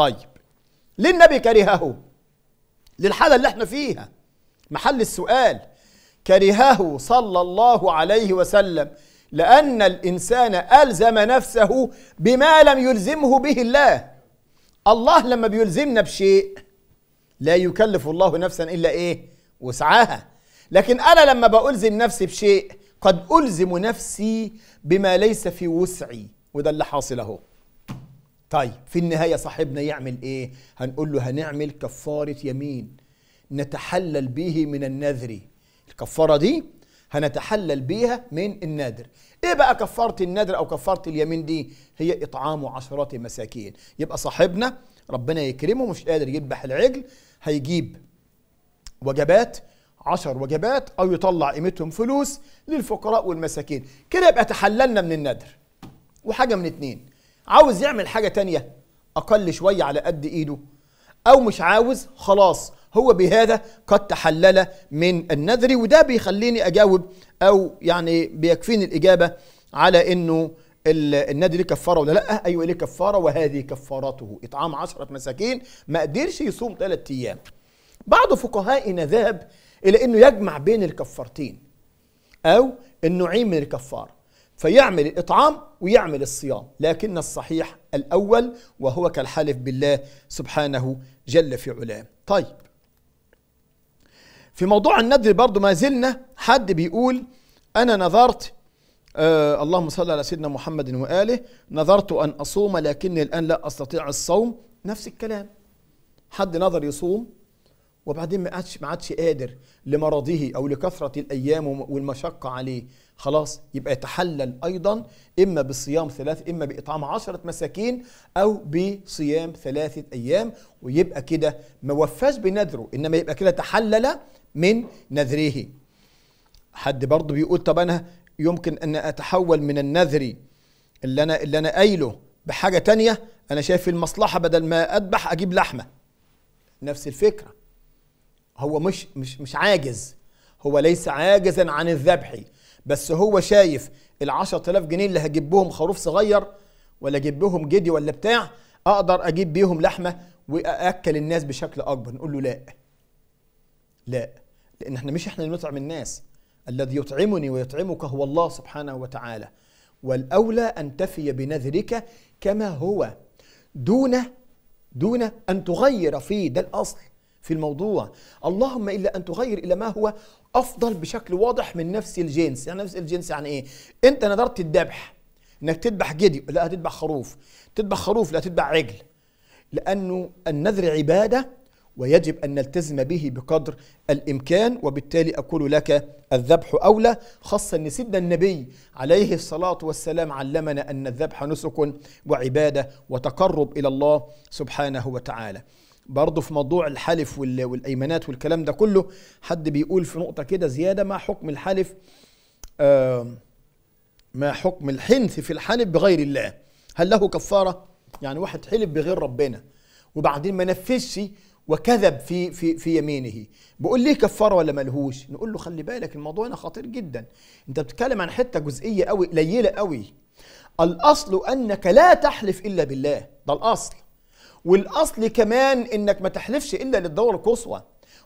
طيب ليه النبي كرهه للحالة اللي احنا فيها محل السؤال كرهه صلى الله عليه وسلم لأن الإنسان ألزم نفسه بما لم يلزمه به الله الله لما بيلزمنا بشيء لا يكلف الله نفسا إلا إيه وسعها لكن أنا لما بألزم نفسي بشيء قد ألزم نفسي بما ليس في وسعي وده اللي حاصل أهو طيب في النهايه صاحبنا يعمل ايه هنقول له هنعمل كفاره يمين نتحلل به من النذر الكفاره دي هنتحلل بيها من النادر ايه بقى كفاره النذر او كفاره اليمين دي هي اطعام عشرات مساكين يبقى صاحبنا ربنا يكرمه مش قادر يذبح العجل هيجيب وجبات عشر وجبات او يطلع قيمتهم فلوس للفقراء والمساكين كده يبقى تحللنا من النذر وحاجه من اتنين عاوز يعمل حاجة تانية أقل شوية على قد إيده أو مش عاوز خلاص هو بهذا قد تحلل من النذر وده بيخليني أجاوب أو يعني بيكفيني الإجابة على إنه النادي كفاره ولا لا ايوه ليه كفاره وهذه كفارته اطعام عشرة مساكين ما قدرش يصوم ثلاثة ايام بعض فقهائنا ذهب الى انه يجمع بين الكفارتين او النوعين من الكفاره فيعمل الإطعام ويعمل الصيام لكن الصحيح الأول وهو كالحلف بالله سبحانه جل في علاه طيب في موضوع النذر برضو ما زلنا حد بيقول أنا نذرت آه اللهم صل على سيدنا محمد وآله نذرت أن أصوم لكني الآن لا أستطيع الصوم نفس الكلام حد نظر يصوم وبعدين ما عادش ما عادش قادر لمرضه او لكثره الايام والمشقه عليه خلاص يبقى يتحلل ايضا اما بصيام ثلاث اما باطعام عشرة مساكين او بصيام ثلاثه ايام ويبقى كده ما وفاش بنذره انما يبقى كده تحلل من نذره حد برضه بيقول طب انا يمكن ان اتحول من النذر اللي انا اللي انا قايله بحاجه تانية انا شايف المصلحه بدل ما اذبح اجيب لحمه نفس الفكره هو مش مش مش عاجز هو ليس عاجزا عن الذبح بس هو شايف ال 10000 جنيه اللي هجيب بهم خروف صغير ولا اجيب بهم جدي ولا بتاع اقدر اجيب بيهم لحمه واكل الناس بشكل اكبر نقول له لا لا لان احنا مش احنا اللي نطعم الناس الذي يطعمني ويطعمك هو الله سبحانه وتعالى والاولى ان تفي بنذرك كما هو دون دون ان تغير في ده الاصل في الموضوع اللهم الا ان تغير الى ما هو افضل بشكل واضح من نفس الجنس يعني نفس الجنس يعني ايه انت نذرت الذبح انك تذبح جدي لا هتذبح خروف تذبح خروف لا تذبح عجل لانه النذر عباده ويجب أن نلتزم به بقدر الإمكان وبالتالي أقول لك الذبح أولى خاصة أن سيدنا النبي عليه الصلاة والسلام علمنا أن الذبح نسك وعبادة وتقرب إلى الله سبحانه وتعالى برضه في موضوع الحلف والايمانات والكلام ده كله حد بيقول في نقطه كده زياده ما حكم الحلف آه، ما حكم الحنث في الحلف بغير الله هل له كفاره يعني واحد حلف بغير ربنا وبعدين ما نفذش وكذب في في في يمينه بقول ليه كفاره ولا ملهوش نقول له خلي بالك الموضوع هنا خطير جدا انت بتتكلم عن حته جزئيه قوي قليله قوي الاصل انك لا تحلف الا بالله ده الاصل والاصل كمان انك ما تحلفش الا للدور القصوى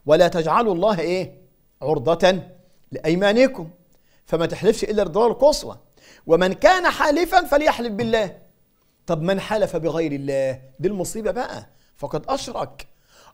ولا تجعلوا الله ايه عرضه لايمانكم فما تحلفش الا للدور القصوى ومن كان حالفا فليحلف بالله طب من حلف بغير الله دي المصيبه بقى فقد اشرك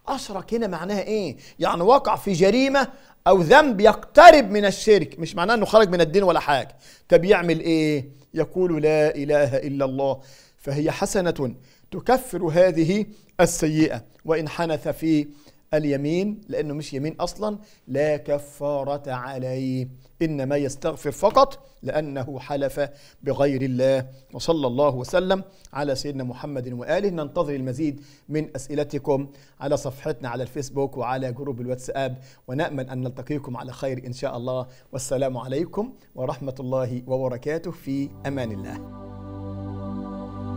اشرك هنا معناها ايه يعني وقع في جريمه او ذنب يقترب من الشرك مش معناه انه خرج من الدين ولا حاجه طب يعمل ايه يقول لا اله الا الله فهي حسنه تكفر هذه السيئة وإن حنث في اليمين لأنه مش يمين أصلا لا كفارة عليه إنما يستغفر فقط لأنه حلف بغير الله وصلى الله وسلم على سيدنا محمد وآله ننتظر المزيد من أسئلتكم على صفحتنا على الفيسبوك وعلى جروب الواتساب ونأمل أن نلتقيكم على خير إن شاء الله والسلام عليكم ورحمة الله وبركاته في أمان الله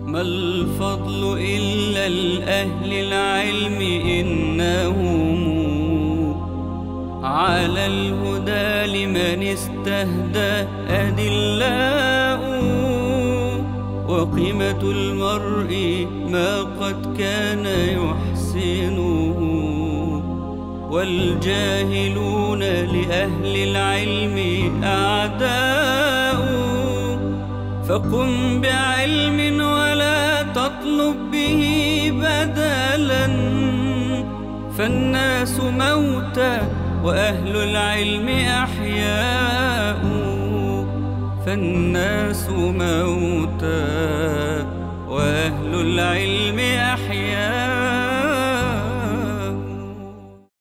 ما الفضل إلا الأهل العلم إنهم على الهدى لمن استهدى أدلاء وقيمة المرء ما قد كان يحسنه والجاهلون لأهل العلم أعداء فقم بعلم وعلم فالناس موتى وأهل العلم أحياء فالناس موتى وأهل العلم أحياء